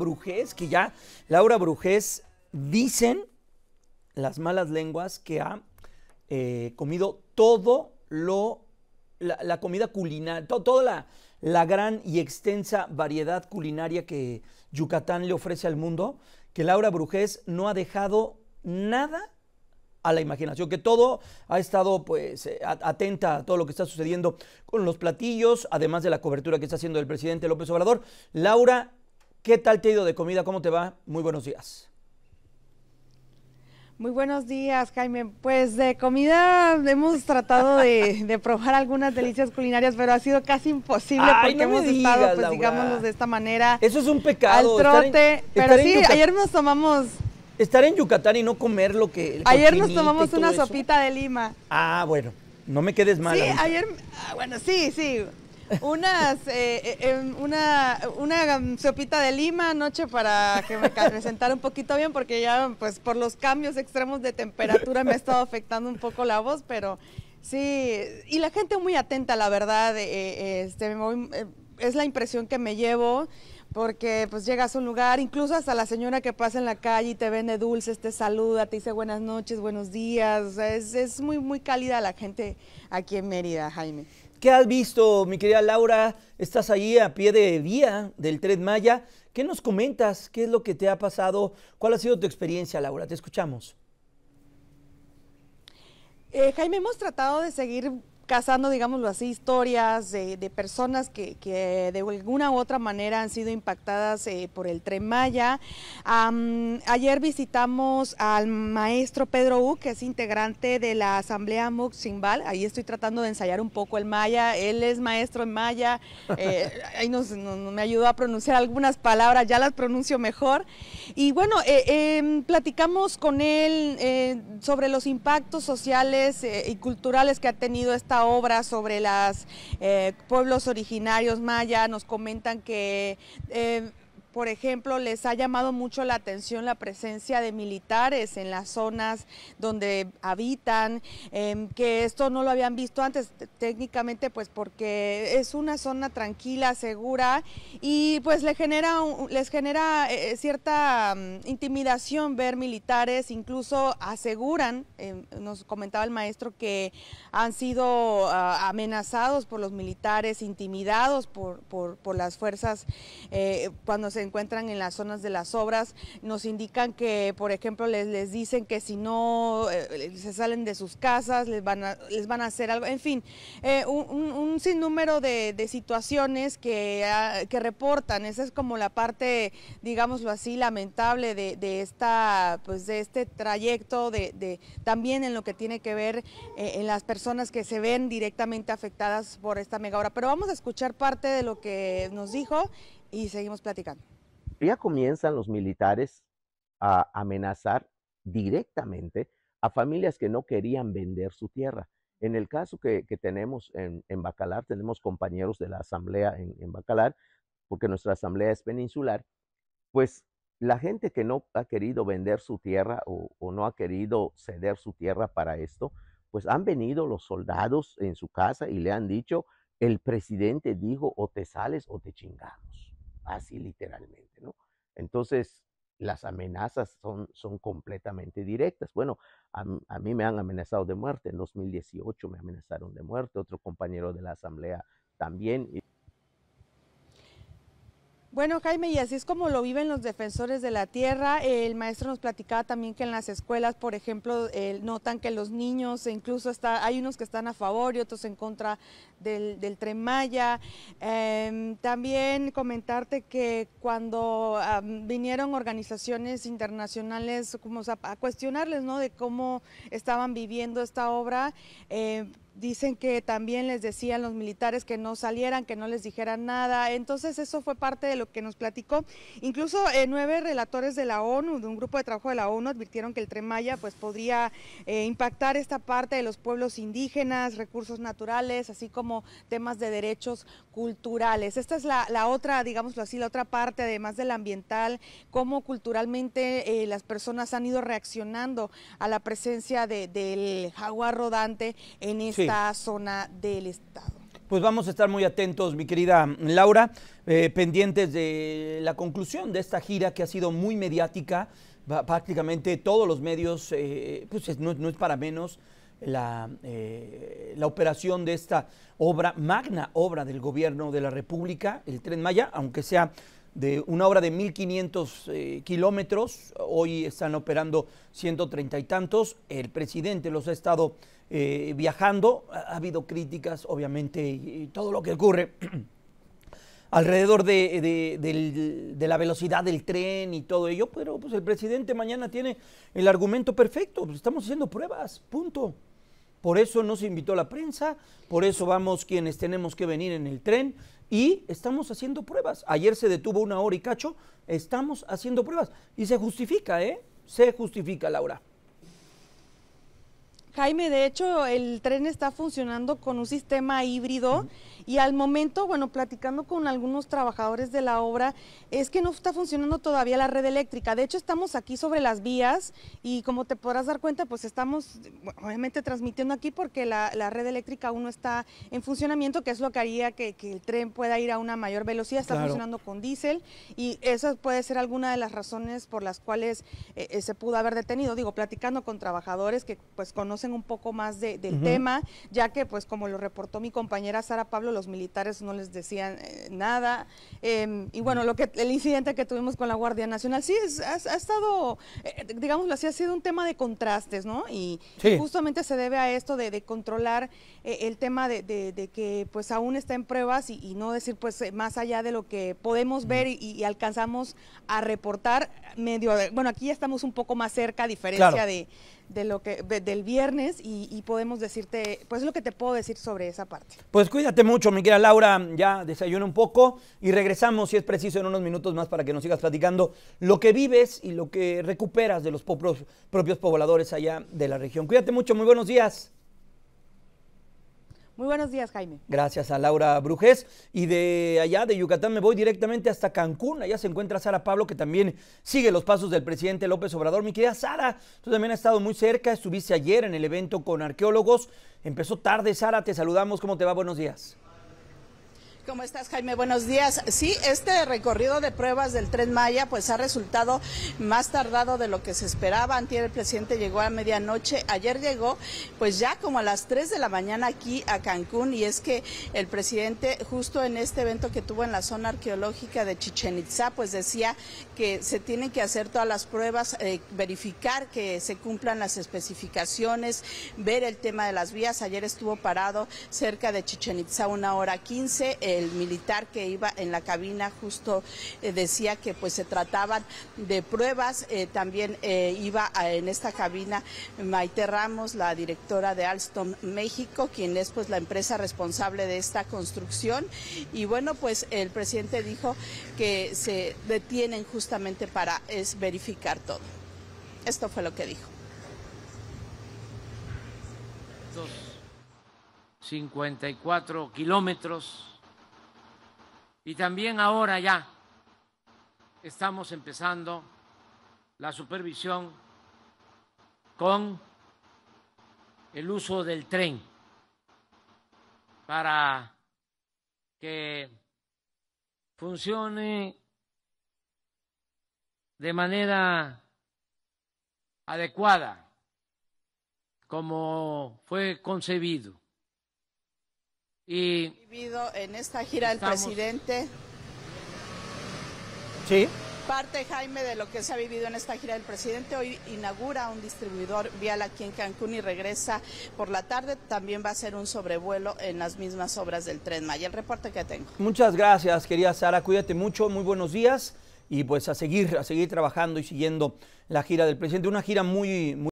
Brujés, que ya Laura Brujés dicen las malas lenguas que ha eh, comido todo lo, la, comida culinaria, toda la, la, gran y extensa variedad culinaria que Yucatán le ofrece al mundo, que Laura Brujés no ha dejado nada a la imaginación, que todo ha estado pues eh, atenta a todo lo que está sucediendo con los platillos, además de la cobertura que está haciendo el presidente López Obrador. Laura ¿Qué tal te ha ido de comida? ¿Cómo te va? Muy buenos días. Muy buenos días, Jaime. Pues de comida hemos tratado de, probar algunas delicias culinarias, pero ha sido casi imposible porque hemos estado, pues digámoslo de esta manera. Eso es un pecado. Al trote. pero sí, ayer nos tomamos. Estar en Yucatán y no comer lo que. Ayer nos tomamos una sopita de lima. Ah, bueno. No me quedes mal. Sí, ayer. Ah, bueno, sí, sí unas, eh, eh, em, una, una sopita de lima anoche para que me sentara un poquito bien, porque ya, pues, por los cambios extremos de temperatura me ha estado afectando un poco la voz, pero sí, y la gente muy atenta, la verdad, eh, este, es la impresión que me llevo porque pues llegas a un lugar, incluso hasta la señora que pasa en la calle y te vende dulces, te saluda, te dice buenas noches, buenos días, es, es muy, muy cálida la gente aquí en Mérida, Jaime. ¿Qué has visto, mi querida Laura? Estás ahí a pie de vía del Tren Maya. ¿Qué nos comentas? ¿Qué es lo que te ha pasado? ¿Cuál ha sido tu experiencia, Laura? Te escuchamos. Eh, Jaime, hemos tratado de seguir cazando, digámoslo así, historias de, de personas que, que, de alguna u otra manera han sido impactadas eh, por el Tren Maya. ayer visitamos al maestro Pedro U, que es integrante de la Asamblea MUC Simbal. Ahí estoy tratando de ensayar un poco el maya. Él es maestro en maya. Eh, ahí nos, me ayudó a pronunciar algunas palabras, ya las pronuncio mejor. Y bueno, eh, em, platicamos con él sobre los impactos sociales y culturales que ha tenido esta obra sobre los eh, pueblos originarios maya, nos comentan que eh, por ejemplo, les ha llamado mucho la atención la presencia de militares en las zonas donde habitan, em, que esto no lo habían visto antes técnicamente, pues porque es una zona tranquila, segura y pues le genera, les genera eh, eh, cierta mm, intimidación ver militares, incluso aseguran, em, nos comentaba el maestro, que han sido ah, amenazados por los militares, intimidados por las fuerzas eh, cuando se encuentran en las zonas de las obras nos indican que, por ejemplo, les, les dicen que si no eh, eh, se salen de sus casas, les van a, les van a hacer algo, en fin, eh, un, sinnúmero de, situaciones que, ah, que reportan. Esa es como la parte, digámoslo así, lamentable de, esta, pues de este trayecto, de, también en lo que tiene que ver en las personas que se ven directamente afectadas por esta mega hora. Pero vamos a escuchar parte de lo que nos dijo y seguimos platicando ya comienzan los militares a amenazar directamente a familias que no querían vender su tierra. En el caso que, tenemos en, Bacalar, tenemos compañeros de la asamblea en, Bacalar, porque nuestra asamblea es peninsular, pues la gente que no ha querido vender su tierra o no ha querido ceder su tierra para esto, pues han venido los soldados en su casa y le han dicho, el presidente dijo o te sales o te chingamos así literalmente, ¿no? Entonces, las amenazas son, son completamente directas. Bueno, a, a, mí me han amenazado de muerte. En 2018 me amenazaron de muerte, otro compañero de la asamblea también, bueno, Jaime, y así es como lo viven los defensores de la tierra. El maestro nos platicaba también que en las escuelas, por ejemplo, eh, notan que los niños, e incluso está, hay unos que están a favor y otros en contra del, del em, también comentarte que cuando vinieron organizaciones internacionales como, a cuestionarles ¿no? de cómo estaban viviendo esta obra, eh, Dicen que también les decían los militares que no salieran, que no les dijeran nada. Entonces eso fue parte de lo que nos platicó. Incluso eh, nueve relatores de la ONU, de un grupo de trabajo de la ONU, advirtieron que el Tremaya pues, podría eh, impactar esta parte de los pueblos indígenas, recursos naturales, así como temas de derechos culturales. Esta es la, otra, digámoslo así, la otra parte, además del ambiental, cómo culturalmente eh, las personas han ido reaccionando a la presencia del jaguar rodante en ese zona del estado. Pues vamos a estar muy atentos, mi querida Laura, eh, pendientes de la conclusión de esta gira que ha sido muy mediática, prácticamente todos los medios, eh, pues no, es para menos la, eh, la, operación de esta obra, magna obra del gobierno de la República, el tren Maya, aunque sea de una obra de 1.500 eh, kilómetros, hoy están operando 130 y tantos, el presidente los ha estado eh, viajando, ha, habido críticas, obviamente, y, todo lo que ocurre. alrededor de, la velocidad del tren y todo ello, pero pues el presidente mañana tiene el argumento perfecto, pues, estamos haciendo pruebas, punto. Por eso nos invitó la prensa, por eso vamos quienes tenemos que venir en el tren, y estamos haciendo pruebas. Ayer se detuvo una hora y cacho, estamos haciendo pruebas. Y se justifica, ¿eh? Se justifica, Laura. Jaime, de hecho, el tren está funcionando con un sistema híbrido y al momento, bueno, platicando con algunos trabajadores de la obra, es que no está funcionando todavía la red eléctrica. De hecho, estamos aquí sobre las vías y como te podrás dar cuenta, pues estamos obviamente transmitiendo aquí porque la, red eléctrica aún no está en funcionamiento, que es lo que haría que, el tren pueda ir a una mayor velocidad. Está funcionando con diésel y esa puede ser alguna de las razones por las cuales eh, eh, se pudo haber detenido. Digo, platicando con trabajadores que pues conocen un poco más de, del tema, ya que pues como lo reportó mi compañera Sara Pablo, los militares no les decían eh, nada. Em, y bueno, lo que el incidente que tuvimos con la Guardia Nacional, sí, ha, estado, eh, digámoslo así, ha sido un tema de contrastes, ¿no? Y, justamente se debe a esto de, controlar eh, el tema de, que pues aún está en pruebas y, no decir pues más allá de lo que podemos ver y, alcanzamos a reportar medio, bueno, aquí ya estamos un poco más cerca, a diferencia de, de lo que del viernes y, podemos decirte, pues lo que te puedo decir sobre esa parte. Pues cuídate mucho, mi querida Laura, ya desayuna un poco y regresamos si es preciso en unos minutos más para que nos sigas platicando lo que vives y lo que recuperas de los propios pobladores allá de la región. Cuídate mucho, muy buenos días. Muy buenos días, Jaime. Gracias a Laura Brujés. Y de allá, de Yucatán, me voy directamente hasta Cancún. Allá se encuentra Sara Pablo, que también sigue los pasos del presidente López Obrador. Mi querida Sara, tú también has estado muy cerca, estuviste ayer en el evento con arqueólogos. Empezó tarde, Sara, te saludamos. ¿Cómo te va? Buenos días. ¿Cómo estás, Jaime? Buenos días. Sí, este recorrido de pruebas del Tren Maya pues ha resultado más tardado de lo que se esperaba. Antier el presidente llegó a medianoche. Ayer llegó pues ya como a las 3 de la mañana aquí a Cancún y es que el presidente justo en este evento que tuvo en la zona arqueológica de Chichen Itza pues decía que se tienen que hacer todas las pruebas, eh, verificar que se cumplan las especificaciones, ver el tema de las vías. Ayer estuvo parado cerca de Chichen Itza una hora 15 el militar que iba en la cabina justo eh, decía que pues se trataban de pruebas. Eh, también eh, iba en esta cabina Maite Ramos, la directora de Alstom México, quien es pues la empresa responsable de esta construcción. Y bueno, pues el presidente dijo que se detienen justamente para es, verificar todo. Esto fue lo que dijo. 54 kilómetros y también ahora ya estamos empezando la supervisión con el uso del tren para que funcione de manera adecuada como fue concebido y en esta gira del presidente. Sí. Parte, Jaime, de lo que se ha vivido en esta gira del presidente. Hoy inaugura un distribuidor vial aquí en Cancún y regresa por la tarde. También va a ser un sobrevuelo en las mismas obras del Tren Maya. El reporte que tengo. Muchas gracias, querida Sara. Cuídate mucho. Muy buenos días. Y pues a seguir, a seguir trabajando y siguiendo la gira del presidente. Una gira muy, muy